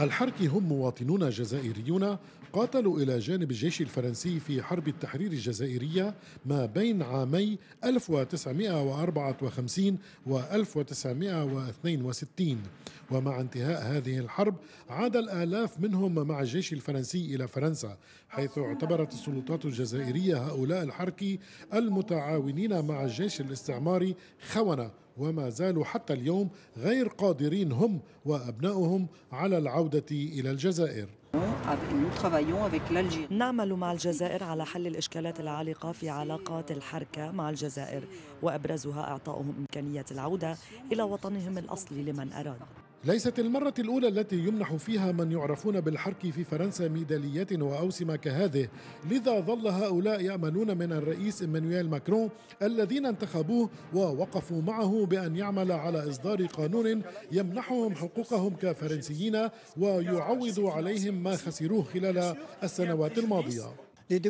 الحرك هم مواطنون جزائريون قاتلوا إلى جانب الجيش الفرنسي في حرب التحرير الجزائرية ما بين عامي 1954 و 1962 ومع انتهاء هذه الحرب عاد الآلاف منهم مع الجيش الفرنسي إلى فرنسا حيث اعتبرت السلطات الجزائرية هؤلاء الحركي المتعاونين مع الجيش الاستعماري خونة وما زالوا حتى اليوم غير قادرين هم وأبنائهم على العودة إلى الجزائر نعمل مع الجزائر على حل الإشكالات العالقة في علاقات الحركة مع الجزائر وأبرزها إعطائهم إمكانية العودة إلى وطنهم الأصلي لمن أراد ليست المرة الأولى التي يمنح فيها من يعرفون بالحرك في فرنسا ميداليات وأوسمة كهذه لذا ظل هؤلاء يأملون من الرئيس إيمانويل ماكرون الذين انتخبوه ووقفوا معه بأن يعمل على إصدار قانون يمنحهم حقوقهم كفرنسيين ويعوض عليهم ما خسروه خلال السنوات الماضية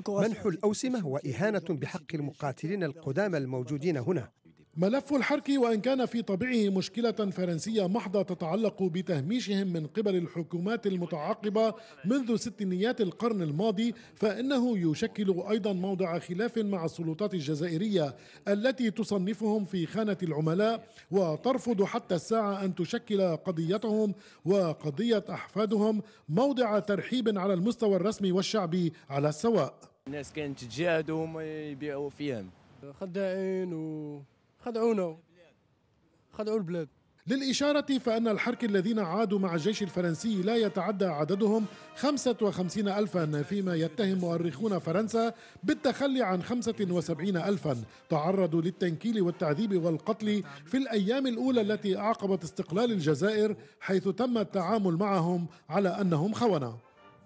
منح الأوسمة هو إهانة بحق المقاتلين القدامى الموجودين هنا ملف الحرك وان كان في طبعه مشكله فرنسيه محضه تتعلق بتهميشهم من قبل الحكومات المتعاقبه منذ ستينيات القرن الماضي فانه يشكل ايضا موضع خلاف مع السلطات الجزائريه التي تصنفهم في خانه العملاء وترفض حتى الساعه ان تشكل قضيتهم وقضيه احفادهم موضع ترحيب على المستوى الرسمي والشعبي على السواء الناس كانت تجاهد وهم يبيعوا فيهم خدائين و خدعونا خدعوا البلاد للإشارة فأن الحرك الذين عادوا مع الجيش الفرنسي لا يتعدى عددهم 55 ألفا فيما يتهم مؤرخون فرنسا بالتخلي عن 75 ألفا تعرضوا للتنكيل والتعذيب والقتل في الأيام الأولى التي أعقبت استقلال الجزائر حيث تم التعامل معهم على أنهم خونة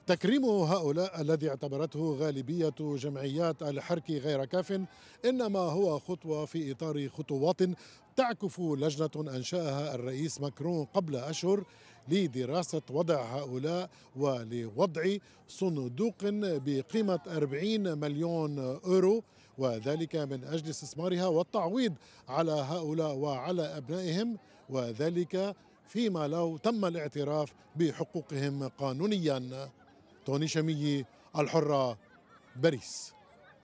تكريم هؤلاء الذي اعتبرته غالبية جمعيات الحرك غير كاف إنما هو خطوة في إطار خطوات تعكف لجنة أنشأها الرئيس ماكرون قبل أشهر لدراسة وضع هؤلاء ولوضع صندوق بقيمة 40 مليون أورو وذلك من أجل استثمارها والتعويض على هؤلاء وعلى أبنائهم وذلك فيما لو تم الاعتراف بحقوقهم قانونيا توني شمية الحرة باريس